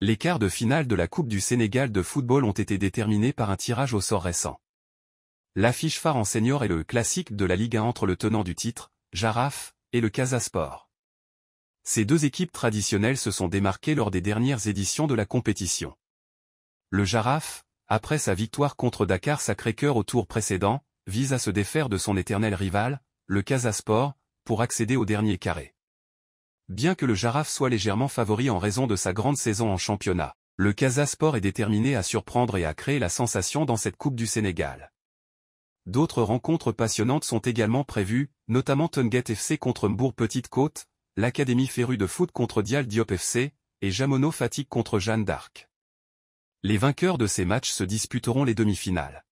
Les quarts de finale de la Coupe du Sénégal de football ont été déterminés par un tirage au sort récent. L'affiche phare en senior est le classique de la Ligue entre le tenant du titre, Jaraf, et le Casasport. Ces deux équipes traditionnelles se sont démarquées lors des dernières éditions de la compétition. Le Jaraf, après sa victoire contre Dakar Sacré-Cœur au tour précédent, vise à se défaire de son éternel rival, le Casasport, pour accéder au dernier carré. Bien que le Jaraf soit légèrement favori en raison de sa grande saison en championnat, le Casa Sport est déterminé à surprendre et à créer la sensation dans cette Coupe du Sénégal. D'autres rencontres passionnantes sont également prévues, notamment Tunget FC contre Mbourg Petite Côte, l'Académie Féru de foot contre Dial Diop FC, et Jamono Fatigue contre Jeanne d'Arc. Les vainqueurs de ces matchs se disputeront les demi-finales.